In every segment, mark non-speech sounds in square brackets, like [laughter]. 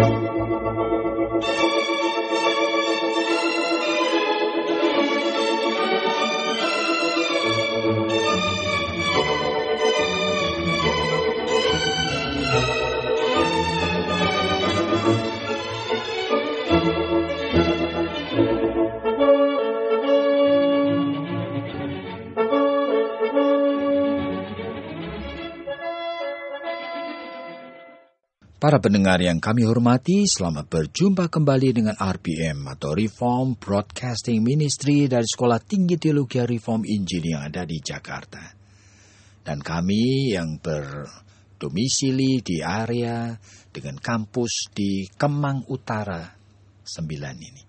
Thank you. Para pendengar yang kami hormati, selamat berjumpa kembali dengan RPM atau Reform Broadcasting Ministry dari Sekolah Tinggi Teologi Reform Injil yang ada di Jakarta. Dan kami yang berdomisili di area dengan kampus di Kemang Utara 9 ini.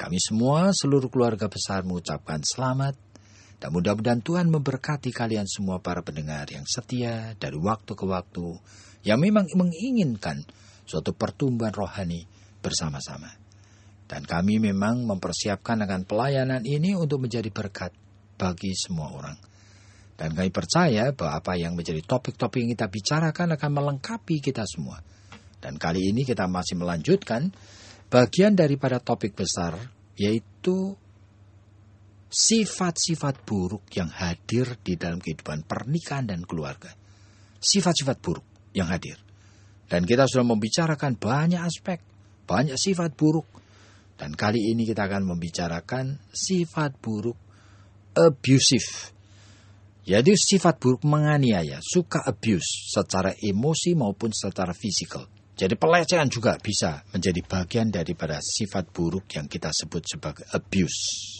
Kami semua, seluruh keluarga besar mengucapkan selamat dan mudah-mudahan Tuhan memberkati kalian semua para pendengar yang setia dari waktu ke waktu, yang memang menginginkan suatu pertumbuhan rohani bersama-sama. Dan kami memang mempersiapkan dengan pelayanan ini untuk menjadi berkat bagi semua orang. Dan kami percaya bahwa apa yang menjadi topik-topik yang kita bicarakan akan melengkapi kita semua. Dan kali ini kita masih melanjutkan bagian daripada topik besar, yaitu sifat-sifat buruk yang hadir di dalam kehidupan pernikahan dan keluarga. Sifat-sifat buruk yang hadir. Dan kita sudah membicarakan banyak aspek, banyak sifat buruk. Dan kali ini kita akan membicarakan sifat buruk abusive. Jadi sifat buruk menganiaya, suka abuse secara emosi maupun secara fisikal. Jadi pelecehan juga bisa menjadi bagian daripada sifat buruk yang kita sebut sebagai abuse.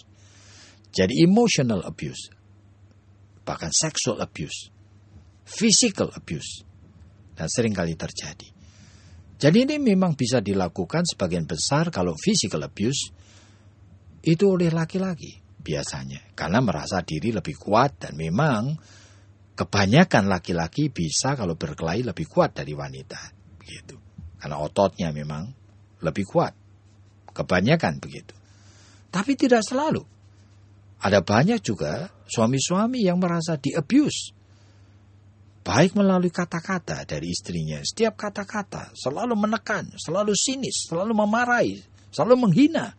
Jadi emotional abuse, bahkan sexual abuse, physical abuse, dan seringkali terjadi. Jadi ini memang bisa dilakukan sebagian besar kalau physical abuse itu oleh laki-laki biasanya. Karena merasa diri lebih kuat dan memang kebanyakan laki-laki bisa kalau berkelahi lebih kuat dari wanita. Begitu. Karena ototnya memang lebih kuat. Kebanyakan begitu. Tapi tidak selalu ada banyak juga suami-suami yang merasa di-abuse. Baik melalui kata-kata dari istrinya. Setiap kata-kata selalu menekan, selalu sinis, selalu memarahi, selalu menghina.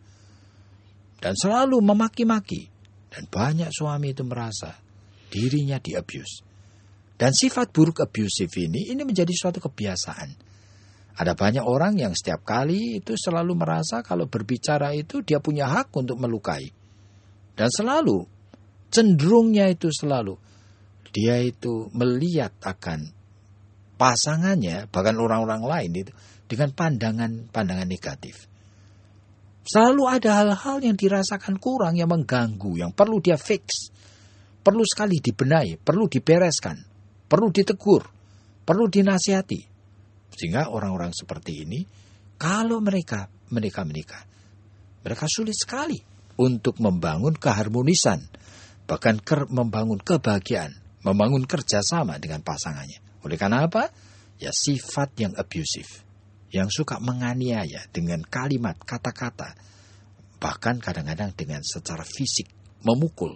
Dan selalu memaki-maki. Dan banyak suami itu merasa dirinya di-abuse. Dan sifat buruk abusive ini, ini menjadi suatu kebiasaan. Ada banyak orang yang setiap kali itu selalu merasa kalau berbicara itu dia punya hak untuk melukai. Dan selalu, cenderungnya itu selalu, dia itu melihat akan pasangannya, bahkan orang-orang lain itu, dengan pandangan-pandangan negatif. Selalu ada hal-hal yang dirasakan kurang, yang mengganggu, yang perlu dia fix. Perlu sekali dibenahi, perlu dipereskan perlu ditegur, perlu dinasihati. Sehingga orang-orang seperti ini, kalau mereka mereka menikah, mereka sulit sekali untuk membangun keharmonisan, bahkan ker membangun kebahagiaan, membangun kerjasama dengan pasangannya. Oleh karena apa? Ya sifat yang abusive yang suka menganiaya dengan kalimat, kata-kata, bahkan kadang-kadang dengan secara fisik, memukul,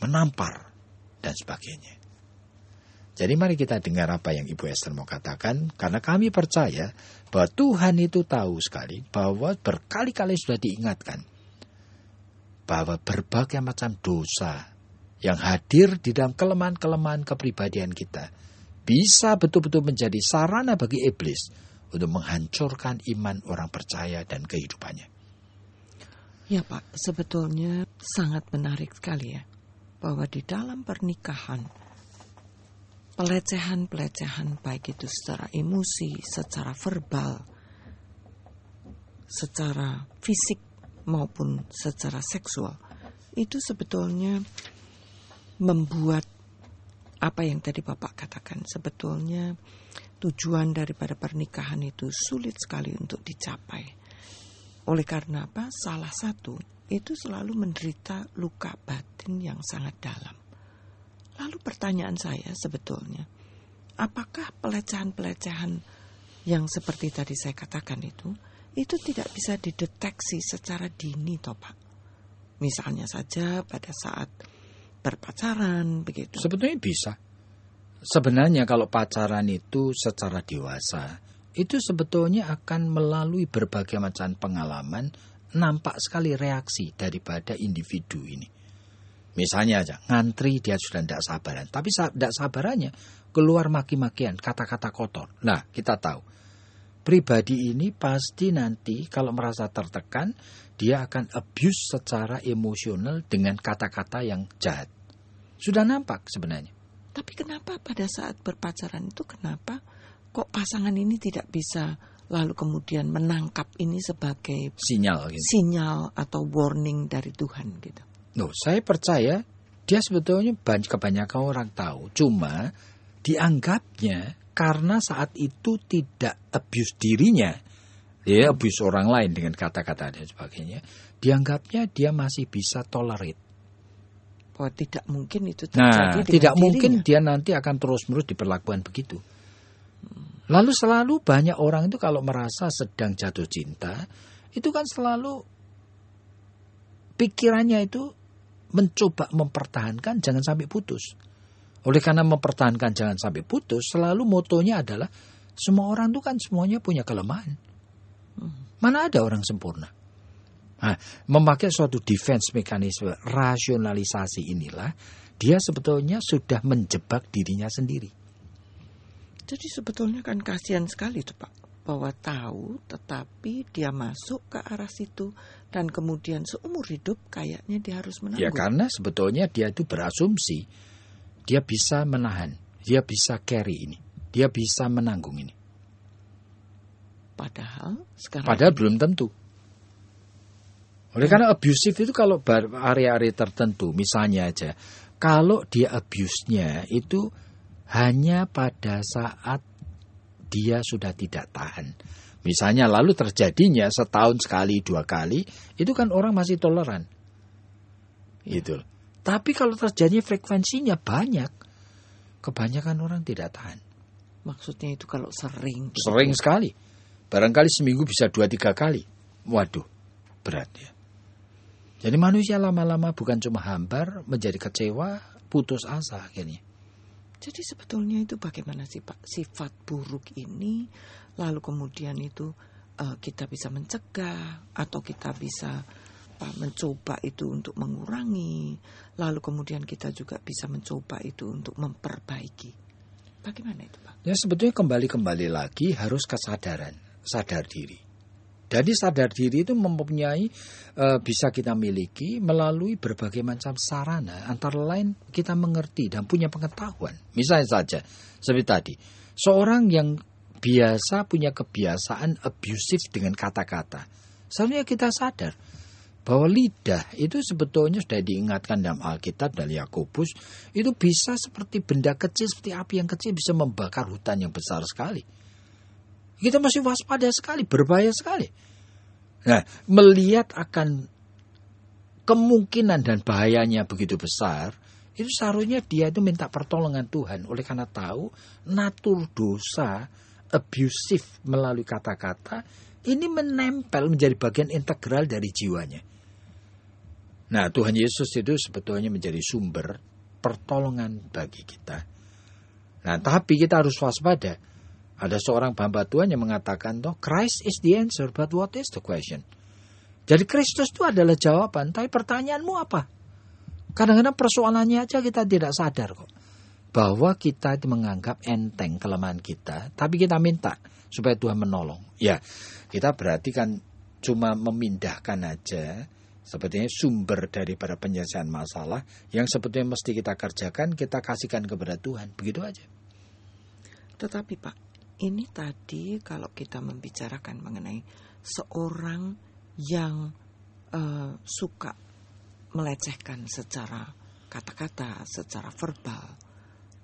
menampar, dan sebagainya. Jadi mari kita dengar apa yang Ibu Esther mau katakan karena kami percaya bahwa Tuhan itu tahu sekali bahwa berkali-kali sudah diingatkan bahwa berbagai macam dosa yang hadir di dalam kelemahan-kelemahan kepribadian kita bisa betul-betul menjadi sarana bagi iblis untuk menghancurkan iman orang percaya dan kehidupannya. Ya Pak, sebetulnya sangat menarik sekali ya bahwa di dalam pernikahan pelecehan-pelecehan baik itu secara emosi, secara verbal, secara fisik maupun secara seksual itu sebetulnya membuat apa yang tadi Bapak katakan sebetulnya tujuan daripada pernikahan itu sulit sekali untuk dicapai. Oleh karena apa? Salah satu itu selalu menderita luka batin yang sangat dalam Lalu pertanyaan saya sebetulnya, apakah pelecehan-pelecehan yang seperti tadi saya katakan itu, itu tidak bisa dideteksi secara dini toh Pak? Misalnya saja pada saat berpacaran begitu. Sebetulnya bisa. Sebenarnya kalau pacaran itu secara dewasa, itu sebetulnya akan melalui berbagai macam pengalaman nampak sekali reaksi daripada individu ini. Misalnya aja, ngantri dia sudah tidak sabaran. Tapi tidak sabarannya keluar maki-makian, kata-kata kotor. Nah, kita tahu. Pribadi ini pasti nanti kalau merasa tertekan, dia akan abuse secara emosional dengan kata-kata yang jahat. Sudah nampak sebenarnya. Tapi kenapa pada saat berpacaran itu kenapa kok pasangan ini tidak bisa lalu kemudian menangkap ini sebagai sinyal gitu. sinyal atau warning dari Tuhan gitu. Loh, saya percaya dia sebetulnya kebanyakan orang tahu, cuma dianggapnya karena saat itu tidak abuse dirinya, ya abuse orang lain dengan kata-kata dan sebagainya, dianggapnya dia masih bisa tolerate. Oh tidak mungkin itu terjadi. Nah, tidak dirinya. mungkin dia nanti akan terus-menerus diperlakukan begitu. Hmm. Lalu selalu banyak orang itu kalau merasa sedang jatuh cinta, itu kan selalu pikirannya itu mencoba mempertahankan jangan sampai putus. Oleh karena mempertahankan jangan sampai putus, selalu motonya adalah semua orang itu kan semuanya punya kelemahan. Mana ada orang sempurna? Nah, memakai suatu defense mekanisme rasionalisasi inilah dia sebetulnya sudah menjebak dirinya sendiri. Jadi sebetulnya kan kasihan sekali itu Pak bahwa tahu tetapi dia masuk ke arah situ dan kemudian seumur hidup kayaknya dia harus menanggung. Ya karena sebetulnya dia itu berasumsi dia bisa menahan, dia bisa carry ini, dia bisa menanggung ini. Padahal sekarang Padahal ini... belum tentu. Oleh karena abusive itu kalau area-area tertentu misalnya aja kalau dia abuse-nya itu hanya pada saat dia sudah tidak tahan. Misalnya lalu terjadinya setahun sekali, dua kali, itu kan orang masih toleran. Itu. Tapi kalau terjadinya frekuensinya banyak, kebanyakan orang tidak tahan. Maksudnya itu kalau sering. Gitu. Sering sekali. Barangkali seminggu bisa dua tiga kali. Waduh, berat ya. Jadi manusia lama-lama bukan cuma hambar, menjadi kecewa, putus asa akhirnya. Jadi sebetulnya itu bagaimana sih Pak sifat buruk ini lalu kemudian itu uh, kita bisa mencegah atau kita bisa uh, mencoba itu untuk mengurangi lalu kemudian kita juga bisa mencoba itu untuk memperbaiki. Bagaimana itu Pak? Ya sebetulnya kembali-kembali lagi harus kesadaran, sadar diri. Jadi sadar diri itu mempunyai e, bisa kita miliki melalui berbagai macam sarana, antara lain kita mengerti dan punya pengetahuan. Misalnya saja seperti tadi, seorang yang biasa punya kebiasaan abusive dengan kata-kata. Seharusnya kita sadar bahwa lidah itu sebetulnya sudah diingatkan dalam Alkitab dan Yakobus itu bisa seperti benda kecil seperti api yang kecil bisa membakar hutan yang besar sekali. Kita masih waspada sekali, berbahaya sekali. Nah, melihat akan kemungkinan dan bahayanya begitu besar, itu seharusnya dia itu minta pertolongan Tuhan. Oleh karena tahu natur dosa abusive melalui kata-kata ini menempel menjadi bagian integral dari jiwanya. Nah, Tuhan Yesus itu sebetulnya menjadi sumber pertolongan bagi kita. Nah, tapi kita harus waspada ada seorang bamba Tuhan yang mengatakan, toh Christ is the answer, but what is the question? Jadi Kristus itu adalah jawaban, tapi pertanyaanmu apa? Kadang-kadang persoalannya aja kita tidak sadar kok. Bahwa kita menganggap enteng kelemahan kita, tapi kita minta supaya Tuhan menolong. Ya, kita berarti kan cuma memindahkan aja sepertinya sumber daripada penyelesaian masalah yang sebetulnya mesti kita kerjakan, kita kasihkan kepada Tuhan. Begitu aja. Tetapi Pak, ini tadi kalau kita membicarakan mengenai seorang yang uh, suka melecehkan secara kata-kata, secara verbal,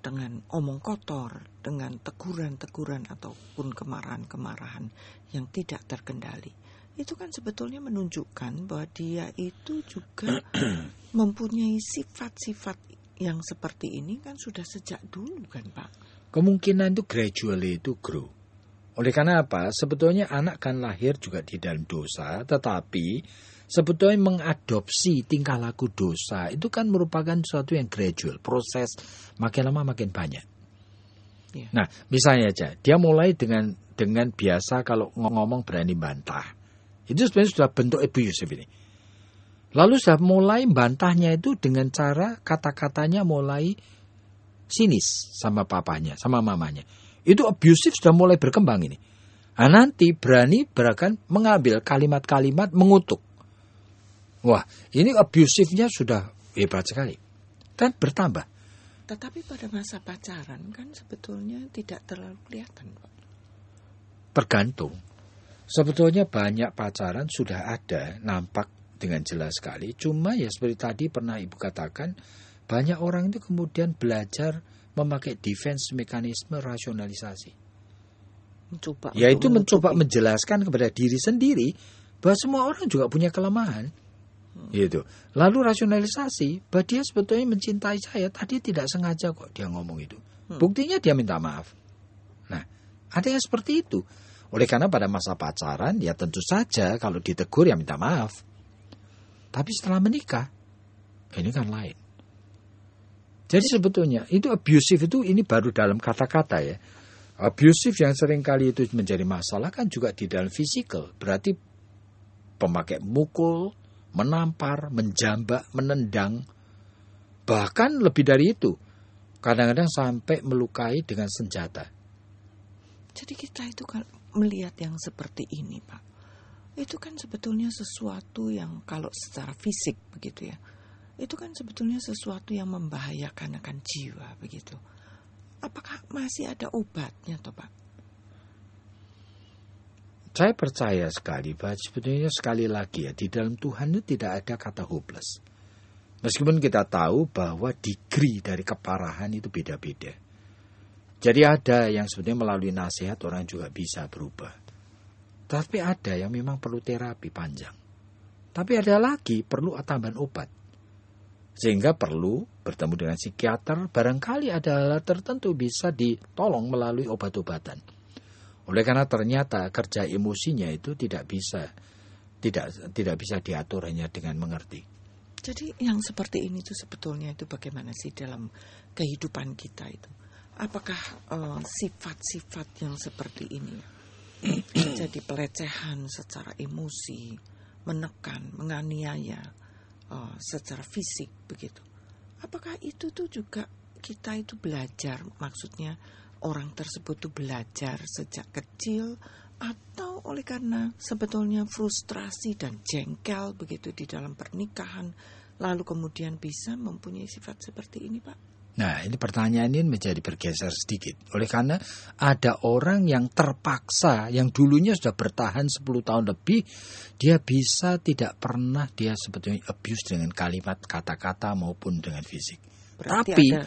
dengan omong kotor, dengan teguran-teguran ataupun kemarahan-kemarahan yang tidak terkendali. Itu kan sebetulnya menunjukkan bahwa dia itu juga [clears throat] mempunyai sifat-sifat yang seperti ini kan sudah sejak dulu kan Pak. Kemungkinan itu gradually itu grow. Oleh karena apa? Sebetulnya anak kan lahir juga di dalam dosa, tetapi sebetulnya mengadopsi tingkah laku dosa itu kan merupakan sesuatu yang gradual, proses makin lama makin banyak. Yeah. Nah, misalnya aja dia mulai dengan dengan biasa kalau ngomong berani bantah. Itu sebenarnya sudah bentuk abuse ini. Lalu sudah mulai bantahnya itu dengan cara kata-katanya mulai sinis sama papanya, sama mamanya. Itu abusive sudah mulai berkembang ini. Nah, nanti berani berakan mengambil kalimat-kalimat mengutuk. Wah, ini abusifnya sudah hebat sekali. Dan bertambah. Tetapi pada masa pacaran kan sebetulnya tidak terlalu kelihatan, Pak. Tergantung. Sebetulnya banyak pacaran sudah ada, nampak dengan jelas sekali. Cuma ya seperti tadi pernah Ibu katakan, banyak orang itu kemudian belajar memakai defense mekanisme rasionalisasi. Mencoba Yaitu mencoba menjelaskan kepada diri sendiri bahwa semua orang juga punya kelemahan. Hmm. Gitu. Lalu rasionalisasi, bahwa dia sebetulnya mencintai saya, tadi tidak sengaja kok dia ngomong itu. Hmm. Buktinya dia minta maaf. Nah, ada yang seperti itu. Oleh karena pada masa pacaran ya tentu saja kalau ditegur ya minta maaf. Tapi setelah menikah ini kan lain. Jadi sebetulnya itu abusive itu ini baru dalam kata-kata ya. Abusive yang sering kali itu menjadi masalah kan juga di dalam fisikal. Berarti pemakai mukul, menampar, menjambak, menendang. Bahkan lebih dari itu. Kadang-kadang sampai melukai dengan senjata. Jadi kita itu kan melihat yang seperti ini Pak. Itu kan sebetulnya sesuatu yang kalau secara fisik begitu ya itu kan sebetulnya sesuatu yang membahayakan akan jiwa begitu. Apakah masih ada obatnya toh Pak? Saya percaya sekali Pak, sebetulnya sekali lagi ya, di dalam Tuhan itu tidak ada kata hopeless. Meskipun kita tahu bahwa degree dari keparahan itu beda-beda. Jadi ada yang sebenarnya melalui nasihat orang juga bisa berubah. Tapi ada yang memang perlu terapi panjang. Tapi ada lagi perlu tambahan obat. Sehingga perlu bertemu dengan psikiater, barangkali adalah tertentu bisa ditolong melalui obat-obatan. Oleh karena ternyata kerja emosinya itu tidak bisa tidak tidak bisa diatur hanya dengan mengerti. Jadi yang seperti ini itu sebetulnya itu bagaimana sih dalam kehidupan kita itu? Apakah eh, sifat-sifat uh, yang seperti ini jadi pelecehan secara emosi, menekan, menganiaya, uh, secara fisik begitu. Apakah itu tuh juga kita itu belajar maksudnya orang tersebut tuh belajar sejak kecil atau oleh karena sebetulnya frustrasi dan jengkel begitu di dalam pernikahan lalu kemudian bisa mempunyai sifat seperti ini, Pak? Nah, ini pertanyaan ini menjadi bergeser sedikit. Oleh karena ada orang yang terpaksa, yang dulunya sudah bertahan 10 tahun lebih, dia bisa tidak pernah dia sebetulnya abuse dengan kalimat kata-kata maupun dengan fisik. Berarti Tapi ada...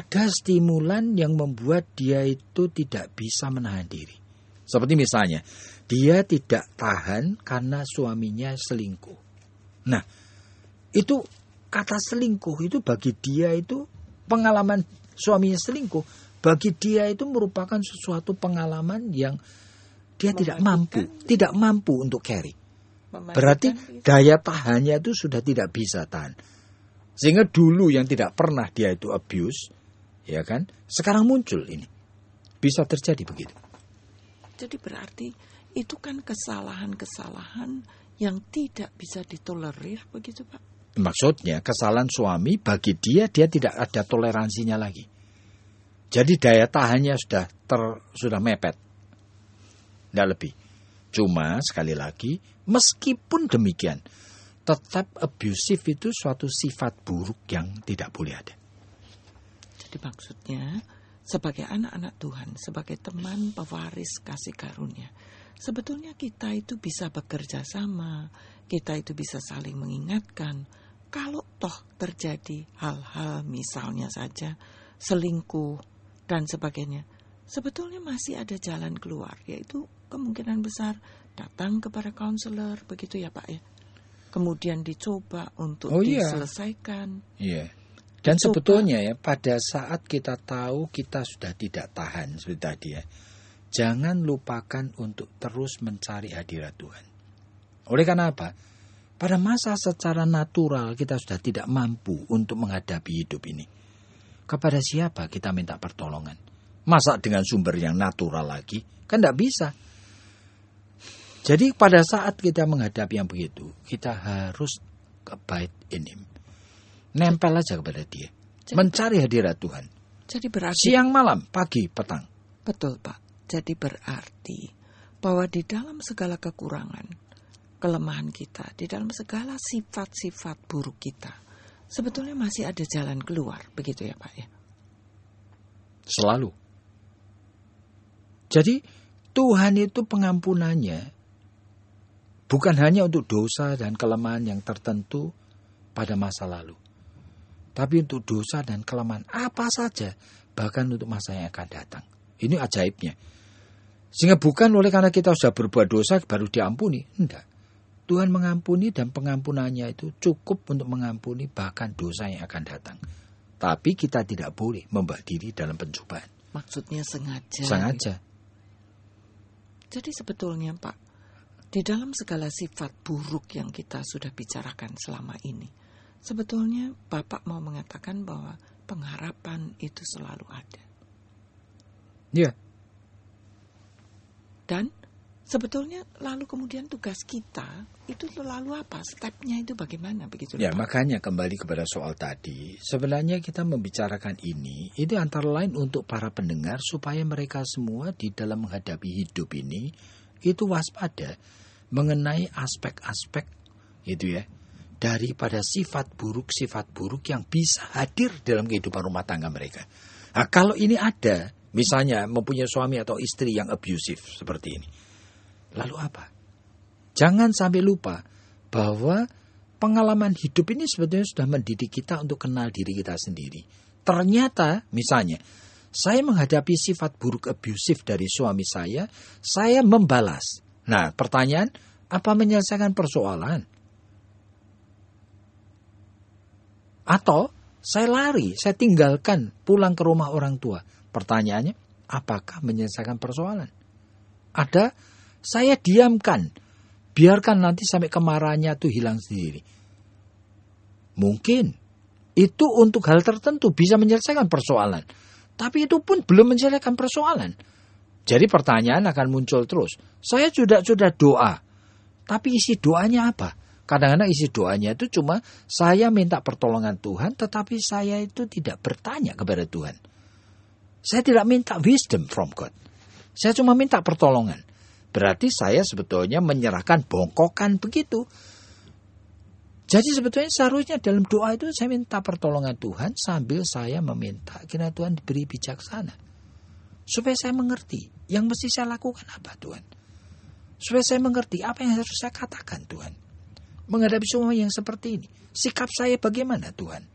ada stimulan yang membuat dia itu tidak bisa menahan diri. Seperti misalnya, dia tidak tahan karena suaminya selingkuh. Nah, itu kata selingkuh itu bagi dia itu pengalaman suaminya selingkuh bagi dia itu merupakan sesuatu pengalaman yang dia tidak mampu, tidak mampu untuk carry. Berarti daya tahannya itu sudah tidak bisa tahan. Sehingga dulu yang tidak pernah dia itu abuse, ya kan? Sekarang muncul ini. Bisa terjadi begitu. Jadi berarti itu kan kesalahan-kesalahan yang tidak bisa ditolerir begitu, Pak? maksudnya kesalahan suami bagi dia dia tidak ada toleransinya lagi. Jadi daya tahannya sudah ter, sudah mepet. Tidak lebih. Cuma sekali lagi, meskipun demikian, tetap abusive itu suatu sifat buruk yang tidak boleh ada. Jadi maksudnya sebagai anak-anak Tuhan, sebagai teman pewaris kasih karunia, sebetulnya kita itu bisa bekerja sama, kita itu bisa saling mengingatkan, kalau toh terjadi hal-hal misalnya saja selingkuh dan sebagainya, sebetulnya masih ada jalan keluar yaitu kemungkinan besar datang kepada konselor begitu ya Pak ya. Kemudian dicoba untuk oh, iya. diselesaikan. Iya. Yeah. Dan sebetulnya ya pada saat kita tahu kita sudah tidak tahan seperti tadi ya. Jangan lupakan untuk terus mencari hadirat Tuhan. Oleh karena apa? Pada masa secara natural kita sudah tidak mampu untuk menghadapi hidup ini. Kepada siapa kita minta pertolongan? Masa dengan sumber yang natural lagi? Kan tidak bisa. Jadi pada saat kita menghadapi yang begitu, kita harus kebaik ini. Nempel aja kepada dia. Jadi, Mencari hadirat Tuhan. Jadi berarti siang malam, pagi, petang. Betul, Pak. Jadi berarti bahwa di dalam segala kekurangan kelemahan kita, di dalam segala sifat-sifat buruk kita, sebetulnya masih ada jalan keluar, begitu ya Pak ya? Selalu. Jadi Tuhan itu pengampunannya bukan hanya untuk dosa dan kelemahan yang tertentu pada masa lalu, tapi untuk dosa dan kelemahan apa saja, bahkan untuk masa yang akan datang. Ini ajaibnya. Sehingga bukan oleh karena kita sudah berbuat dosa baru diampuni, enggak. Tuhan mengampuni dan pengampunannya itu cukup untuk mengampuni bahkan dosa yang akan datang. Tapi kita tidak boleh membah diri dalam pencobaan. Maksudnya sengaja. Sengaja. Jadi sebetulnya Pak, di dalam segala sifat buruk yang kita sudah bicarakan selama ini, sebetulnya Bapak mau mengatakan bahwa pengharapan itu selalu ada. Iya. Dan Sebetulnya lalu kemudian tugas kita itu lalu apa? Stepnya itu bagaimana begitu? Ya makanya kembali kepada soal tadi. Sebenarnya kita membicarakan ini, itu antara lain untuk para pendengar supaya mereka semua di dalam menghadapi hidup ini itu waspada mengenai aspek-aspek itu ya daripada sifat buruk sifat buruk yang bisa hadir dalam kehidupan rumah tangga mereka. Nah, kalau ini ada, misalnya mempunyai suami atau istri yang abusive seperti ini Lalu apa? Jangan sampai lupa bahwa pengalaman hidup ini sebetulnya sudah mendidik kita untuk kenal diri kita sendiri. Ternyata, misalnya, saya menghadapi sifat buruk abusif dari suami saya, saya membalas. Nah, pertanyaan, apa menyelesaikan persoalan? Atau saya lari, saya tinggalkan pulang ke rumah orang tua. Pertanyaannya, apakah menyelesaikan persoalan? Ada saya diamkan. Biarkan nanti sampai kemarahannya itu hilang sendiri. Mungkin itu untuk hal tertentu bisa menyelesaikan persoalan. Tapi itu pun belum menyelesaikan persoalan. Jadi pertanyaan akan muncul terus. Saya sudah sudah doa. Tapi isi doanya apa? Kadang-kadang isi doanya itu cuma saya minta pertolongan Tuhan tetapi saya itu tidak bertanya kepada Tuhan. Saya tidak minta wisdom from God. Saya cuma minta pertolongan. Berarti saya sebetulnya menyerahkan bongkokan begitu. Jadi sebetulnya seharusnya dalam doa itu saya minta pertolongan Tuhan sambil saya meminta kiranya Tuhan diberi bijaksana. Supaya saya mengerti yang mesti saya lakukan apa Tuhan. Supaya saya mengerti apa yang harus saya katakan Tuhan. Menghadapi semua yang seperti ini. Sikap saya bagaimana Tuhan.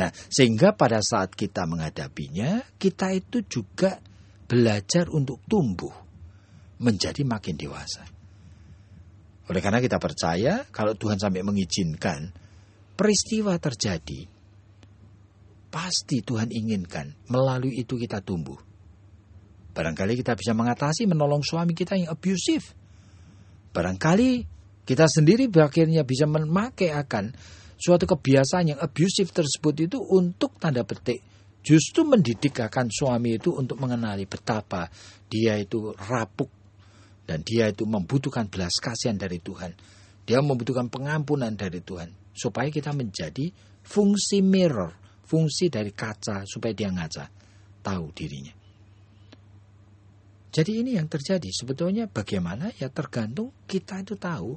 Nah sehingga pada saat kita menghadapinya kita itu juga belajar untuk tumbuh menjadi makin dewasa. Oleh karena kita percaya kalau Tuhan sampai mengizinkan peristiwa terjadi, pasti Tuhan inginkan melalui itu kita tumbuh. Barangkali kita bisa mengatasi menolong suami kita yang abusif. Barangkali kita sendiri akhirnya bisa memakai akan suatu kebiasaan yang abusif tersebut itu untuk tanda petik justru mendidikakan suami itu untuk mengenali betapa dia itu rapuh. Dan dia itu membutuhkan belas kasihan dari Tuhan. Dia membutuhkan pengampunan dari Tuhan. Supaya kita menjadi fungsi mirror. Fungsi dari kaca supaya dia ngaca. Tahu dirinya. Jadi ini yang terjadi. Sebetulnya bagaimana ya tergantung kita itu tahu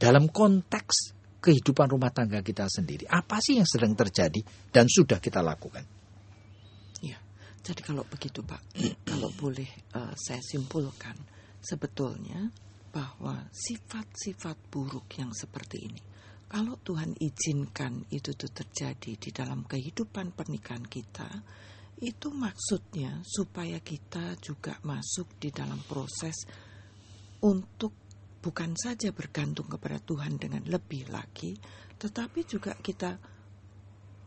dalam konteks kehidupan rumah tangga kita sendiri. Apa sih yang sedang terjadi dan sudah kita lakukan? Jadi kalau begitu Pak, [clears throat] kalau boleh uh, saya simpulkan sebetulnya bahwa sifat-sifat buruk yang seperti ini kalau Tuhan izinkan itu tuh terjadi di dalam kehidupan pernikahan kita, itu maksudnya supaya kita juga masuk di dalam proses untuk bukan saja bergantung kepada Tuhan dengan lebih lagi, tetapi juga kita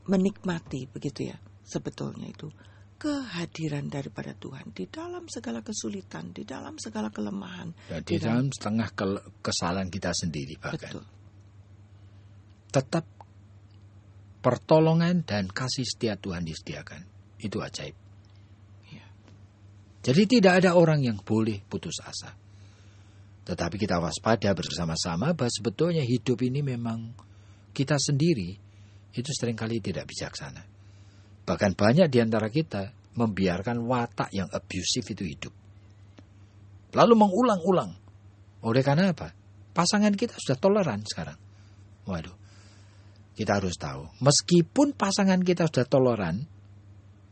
menikmati begitu ya sebetulnya itu kehadiran daripada Tuhan di dalam segala kesulitan, di dalam segala kelemahan, Dan ya, di, di dalam, dalam setengah kesalahan kita sendiri bahkan. Betul. Tetap pertolongan dan kasih setia Tuhan disediakan. Itu ajaib. Ya. Jadi tidak ada orang yang boleh putus asa. Tetapi kita waspada bersama-sama bahwa sebetulnya hidup ini memang kita sendiri itu seringkali tidak bijaksana. Bahkan banyak di antara kita membiarkan watak yang abusif itu hidup. Lalu mengulang-ulang. Oleh karena apa? Pasangan kita sudah toleran sekarang. Waduh. Kita harus tahu, meskipun pasangan kita sudah toleran,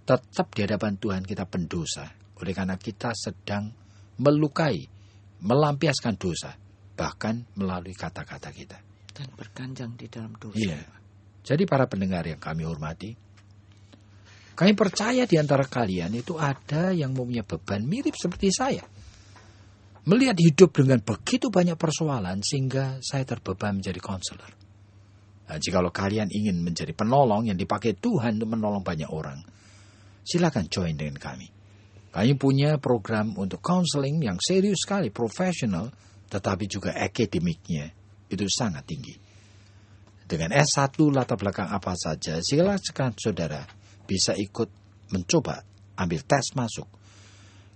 tetap di hadapan Tuhan kita pendosa. Oleh karena kita sedang melukai, melampiaskan dosa, bahkan melalui kata-kata kita. Dan berganjang di dalam dosa. Iya. Jadi para pendengar yang kami hormati, kami percaya di antara kalian itu ada yang mempunyai beban mirip seperti saya. Melihat hidup dengan begitu banyak persoalan sehingga saya terbeban menjadi konselor. Nah, jikalau kalian ingin menjadi penolong yang dipakai Tuhan untuk menolong banyak orang, silakan join dengan kami. Kami punya program untuk counseling yang serius sekali, profesional, tetapi juga akademiknya itu sangat tinggi. Dengan S1 latar belakang apa saja, silakan saudara bisa ikut mencoba ambil tes masuk.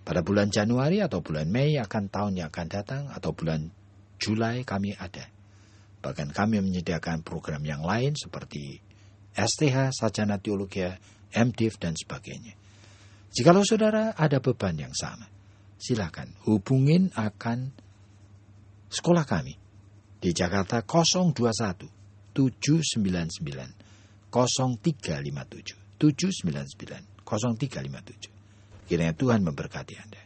Pada bulan Januari atau bulan Mei akan tahun yang akan datang atau bulan Juli kami ada. Bahkan kami menyediakan program yang lain seperti STH, Sajana Teologi, MDiv, dan sebagainya. Jikalau saudara ada beban yang sama, silakan hubungin akan sekolah kami di Jakarta 021 799 0357 lima 0357. Kiranya Tuhan memberkati Anda.